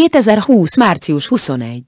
2020. március 21.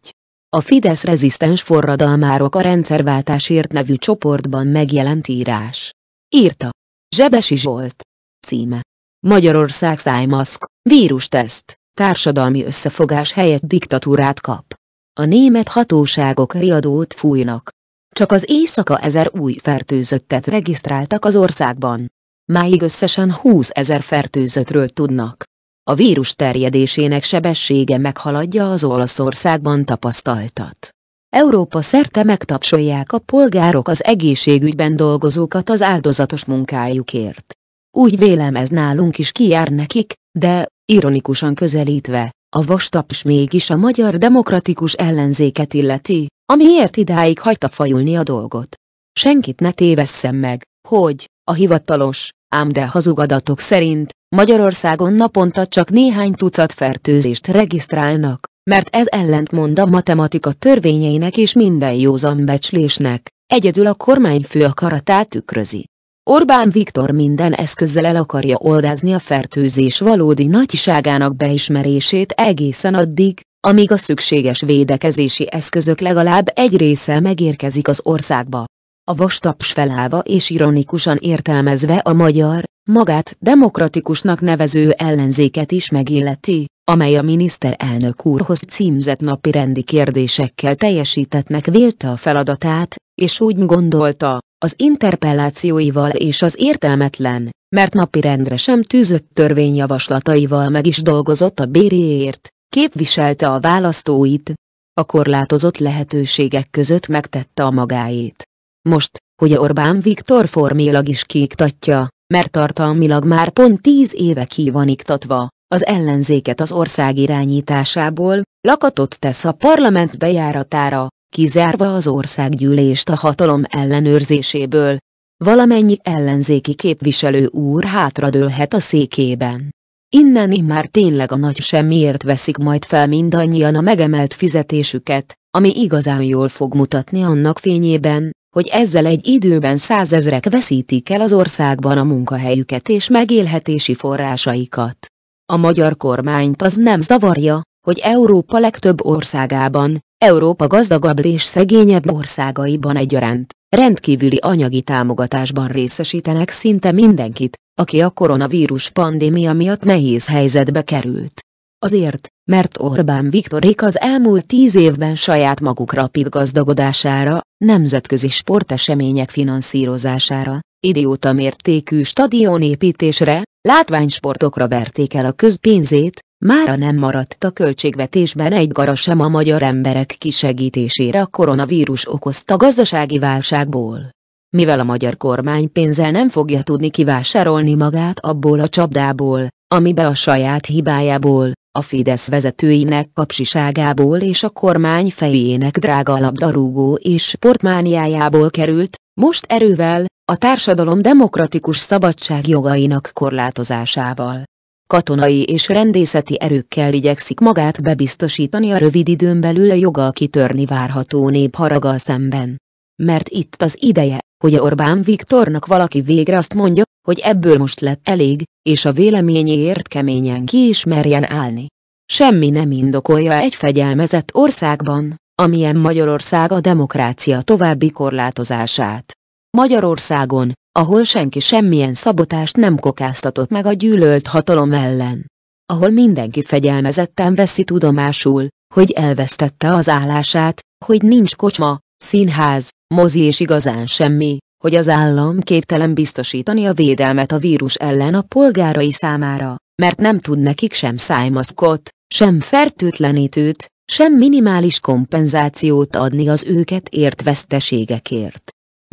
A Fidesz rezisztens forradalmárok a rendszerváltásért nevű csoportban megjelent írás. Írta. Zsebesi Zsolt. Címe. Magyarország szájmaszk, vírusteszt, társadalmi összefogás helyett diktatúrát kap. A német hatóságok riadót fújnak. Csak az éjszaka ezer új fertőzöttet regisztráltak az országban. Máig összesen 20 ezer fertőzöttről tudnak a vírus terjedésének sebessége meghaladja az Olaszországban tapasztaltat. Európa szerte megtapsolják a polgárok az egészségügyben dolgozókat az áldozatos munkájukért. Úgy vélem ez nálunk is kijár nekik, de, ironikusan közelítve, a vastaps mégis a magyar demokratikus ellenzéket illeti, amiért idáig hagyta fajulni a dolgot. Senkit ne tévesszem meg, hogy, a hivatalos, ám de hazug adatok szerint, Magyarországon naponta csak néhány tucat fertőzést regisztrálnak, mert ez ellentmond a matematika törvényeinek és minden józan becslésnek, egyedül a kormányfő akaratát tükrözi. Orbán Viktor minden eszközzel el akarja oldázni a fertőzés valódi nagyságának beismerését egészen addig, amíg a szükséges védekezési eszközök legalább egy része megérkezik az országba. A vastaps felállva és ironikusan értelmezve a magyar, magát demokratikusnak nevező ellenzéket is megilleti, amely a miniszterelnök úrhoz címzett napi rendi kérdésekkel teljesítetnek vélte a feladatát, és úgy gondolta, az interpellációival és az értelmetlen, mert napirendre sem tűzött törvényjavaslataival meg is dolgozott a bériért, képviselte a választóit, a korlátozott lehetőségek között megtette a magáét. Most, hogy Orbán Viktor formélag is kiiktatja, mert tartalmilag már pont tíz éve ki van iktatva, az ellenzéket az ország irányításából, lakatot tesz a parlament bejáratára, kizárva az országgyűlést a hatalom ellenőrzéséből. Valamennyi ellenzéki képviselő úr hátradőlhet a székében. Innen már tényleg a nagy semmiért veszik majd fel mindannyian a megemelt fizetésüket, ami igazán jól fog mutatni annak fényében, hogy ezzel egy időben százezrek veszítik el az országban a munkahelyüket és megélhetési forrásaikat. A magyar kormányt az nem zavarja, hogy Európa legtöbb országában, Európa gazdagabb és szegényebb országaiban egyaránt, rendkívüli anyagi támogatásban részesítenek szinte mindenkit, aki a koronavírus pandémia miatt nehéz helyzetbe került. Azért, mert Orbán Viktorik az elmúlt tíz évben saját maguk rapid gazdagodására, nemzetközi sportesemények finanszírozására, idióta mértékű stadionépítésre, látványsportokra verték el a közpénzét, mára nem maradt a költségvetésben egy gara sem a magyar emberek kisegítésére a koronavírus okozta gazdasági válságból. Mivel a magyar kormány pénzzel nem fogja tudni kivásárolni magát abból a csapdából, amibe a saját hibájából, a Fidesz vezetőinek kapsiságából és a kormány fejének drága labdarúgó és portmániájából került, most erővel, a társadalom demokratikus szabadság jogainak korlátozásával. Katonai és rendészeti erőkkel igyekszik magát bebiztosítani a rövid időn belül a joga kitörni várható népharaga szemben. Mert itt az ideje, hogy Orbán Viktornak valaki végre azt mondja, hogy ebből most lett elég, és a véleményéért keményen ki is merjen állni. Semmi nem indokolja egy fegyelmezett országban, amilyen Magyarország a demokrácia további korlátozását. Magyarországon, ahol senki semmilyen szabotást nem kokáztatott meg a gyűlölt hatalom ellen. Ahol mindenki fegyelmezetten veszi tudomásul, hogy elvesztette az állását, hogy nincs kocsma, színház, mozi és igazán semmi, hogy az állam képtelen biztosítani a védelmet a vírus ellen a polgárai számára, mert nem tud nekik sem szájmaszkot, sem fertőtlenítőt, sem minimális kompenzációt adni az őket ért veszteségekért.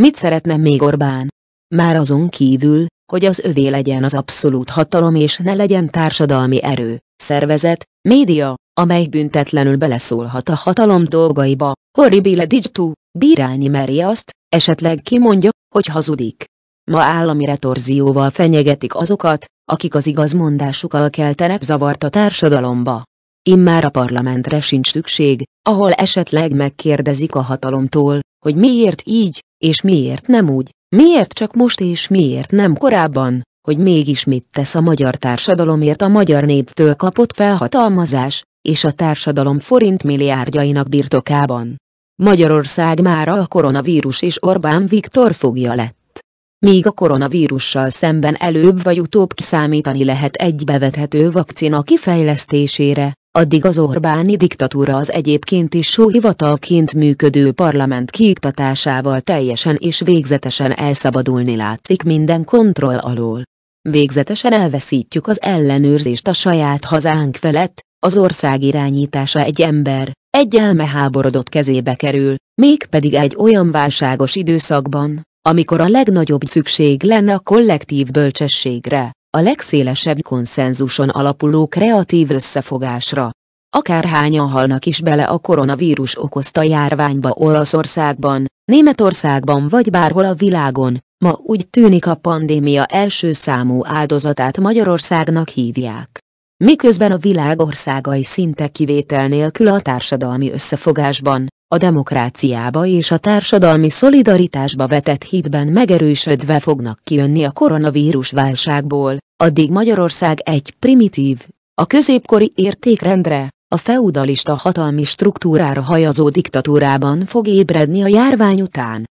Mit szeretne még Orbán? Már azon kívül, hogy az övé legyen az abszolút hatalom és ne legyen társadalmi erő, szervezet, média, amely büntetlenül beleszólhat a hatalom dolgaiba, horribile digitu, bírálni merje azt, esetleg kimondja, hogy hazudik. Ma állami retorzióval fenyegetik azokat, akik az igaz mondásukkal keltenek zavart a társadalomba. Immár a parlamentre sincs szükség, ahol esetleg megkérdezik a hatalomtól, hogy miért így, és miért nem úgy, miért csak most és miért nem korábban, hogy mégis mit tesz a magyar társadalomért a magyar néptől kapott felhatalmazás, és a társadalom forint milliárdjainak birtokában. Magyarország mára a koronavírus és Orbán Viktor fogja lett. Míg a koronavírussal szemben előbb vagy utóbb kiszámítani lehet egy bevethető vakcina kifejlesztésére, addig az Orbáni diktatúra az egyébként is sóhivatalként működő parlament kiiktatásával teljesen és végzetesen elszabadulni látszik minden kontroll alól. Végzetesen elveszítjük az ellenőrzést a saját hazánk felett, az ország irányítása egy ember, egy elmeháborodott kezébe kerül, mégpedig egy olyan válságos időszakban, amikor a legnagyobb szükség lenne a kollektív bölcsességre, a legszélesebb konszenzuson alapuló kreatív összefogásra. Akárhányan halnak is bele a koronavírus okozta járványba Olaszországban, Németországban vagy bárhol a világon, ma úgy tűnik a pandémia első számú áldozatát Magyarországnak hívják miközben a világ országai szinte kivétel nélkül a társadalmi összefogásban, a demokráciába és a társadalmi szolidaritásba vetett hitben megerősödve fognak kijönni a koronavírus válságból, addig Magyarország egy primitív, a középkori értékrendre, a feudalista hatalmi struktúrára hajazó diktatúrában fog ébredni a járvány után,